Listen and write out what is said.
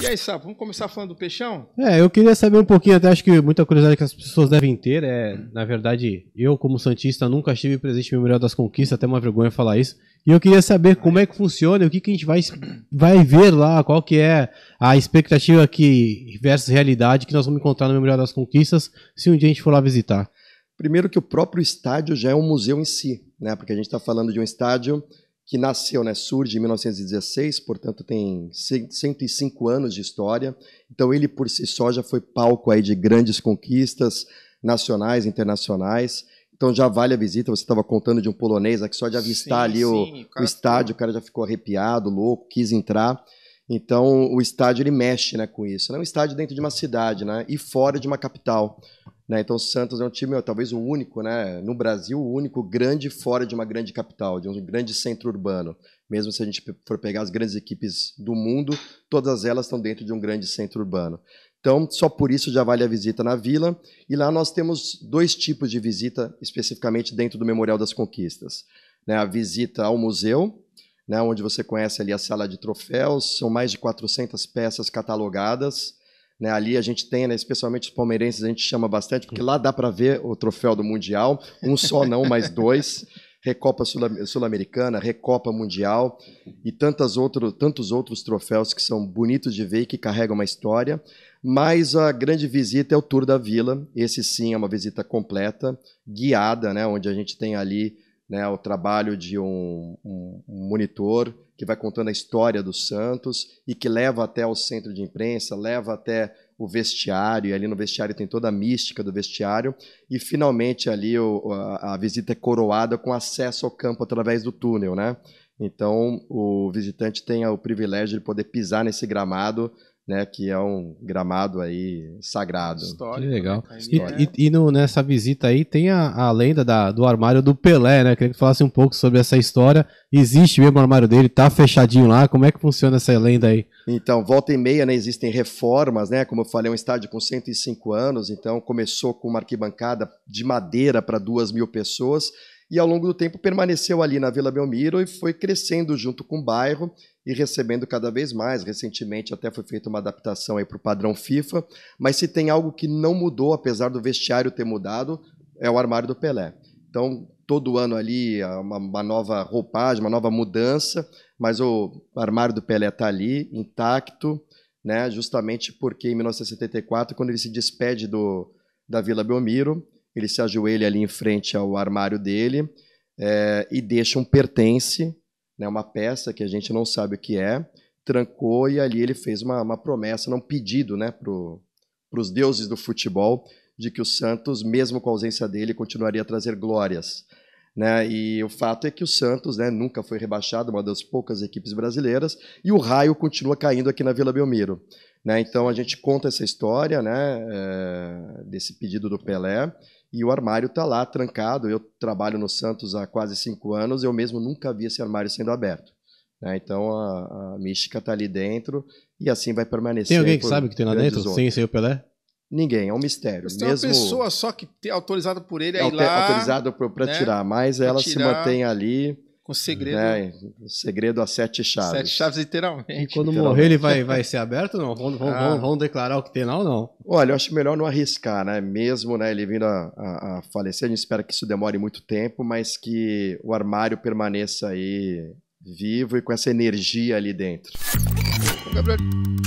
E aí, Sapo, vamos começar falando do peixão? É, eu queria saber um pouquinho, até acho que muita curiosidade que as pessoas devem ter é, na verdade, eu como Santista nunca estive presente no Memorial das Conquistas, até uma vergonha falar isso. E eu queria saber como é que funciona, o que, que a gente vai, vai ver lá, qual que é a expectativa que, versus realidade que nós vamos encontrar no Memorial das Conquistas, se um dia a gente for lá visitar. Primeiro que o próprio estádio já é um museu em si, né? Porque a gente está falando de um estádio que nasceu, né, surge em 1916, portanto tem 105 anos de história. Então ele por si só já foi palco aí de grandes conquistas nacionais, internacionais. Então já vale a visita. Você estava contando de um polonês aqui né, só de avistar sim, ali sim, o, o, estádio, o cara já ficou arrepiado, louco, quis entrar. Então o estádio ele mexe, né, com isso. É um estádio dentro de uma cidade, né, e fora de uma capital. Né? Então o Santos é um time, talvez o único, né? no Brasil, o único grande fora de uma grande capital, de um grande centro urbano. Mesmo se a gente for pegar as grandes equipes do mundo, todas elas estão dentro de um grande centro urbano. Então, só por isso já vale a visita na vila. E lá nós temos dois tipos de visita, especificamente dentro do Memorial das Conquistas. Né? a visita ao museu, né? onde você conhece ali a sala de troféus, são mais de 400 peças catalogadas, né, ali a gente tem, né, especialmente os palmeirenses, a gente chama bastante, porque lá dá para ver o troféu do Mundial, um só não, mas dois, Recopa Sul-Americana, Recopa Mundial e tantas outro, tantos outros troféus que são bonitos de ver e que carregam uma história. Mas a grande visita é o Tour da Vila, esse sim é uma visita completa, guiada, né, onde a gente tem ali né, o trabalho de um, um, monitor que vai contando a história do Santos e que leva até o centro de imprensa, leva até o vestiário, e ali no vestiário tem toda a mística do vestiário, e finalmente ali o, a, a, visita é coroada com acesso ao campo através do túnel, né? Então o visitante tem o privilégio de poder pisar nesse gramado né, que é um gramado aí sagrado. Histórico, que legal. Né? E, e, e no, nessa visita aí tem a, a lenda da, do armário do Pelé, né? Queria que falasse um pouco sobre essa história. Existe mesmo o armário dele? Tá fechadinho lá? Como é que funciona essa lenda aí? Então, volta e meia, né? Existem reformas, né? Como eu falei, é um estádio com 105 anos, então começou com uma arquibancada de madeira para duas mil pessoas e ao longo do tempo permaneceu ali na Vila Belmiro e foi crescendo junto com o bairro e recebendo cada vez mais. Recentemente até foi feita uma adaptação para o padrão FIFA, mas se tem algo que não mudou, apesar do vestiário ter mudado, é o armário do Pelé. Então, todo ano ali, é uma, uma nova roupagem, uma nova mudança, mas o armário do Pelé está ali, intacto, né? justamente porque em 1974, quando ele se despede do, da Vila Belmiro, ele se ajoelha ali em frente ao armário dele é, e deixa um pertence, né, uma peça que a gente não sabe o que é, trancou e ali ele fez uma, uma promessa, um pedido né, para os deuses do futebol de que o Santos, mesmo com a ausência dele, continuaria a trazer glórias. Né? E o fato é que o Santos né, nunca foi rebaixado, uma das poucas equipes brasileiras, e o raio continua caindo aqui na Vila Belmiro. Né? Então a gente conta essa história é, desse pedido do Pelé, e o armário está lá trancado. Eu trabalho no Santos há quase cinco anos, eu mesmo nunca vi esse armário sendo aberto. Né? Então a, a mística está ali dentro e assim vai permanecer. Tem alguém que sabe o que tem lá dentro, sem ser o Pelé? Ninguém, é um mistério. Mas tem Mesmo... uma pessoa só que é autorizada por ele é lá... Autorizada para né? tirar, mas ela tirar... se mantém ali... Com segredo. Né? Segredo a sete chaves. Sete chaves, literalmente. E quando literalmente. morrer, ele vai, vai ser aberto ou não? Vão, vão, ah. vão, vão, declarar o que tem lá ou não? Olha, eu acho melhor não arriscar, né? Mesmo né, ele vindo a, a, a, falecer, a gente espera que isso demore muito tempo, mas que o armário permaneça aí vivo e com essa energia ali dentro. Gabriel.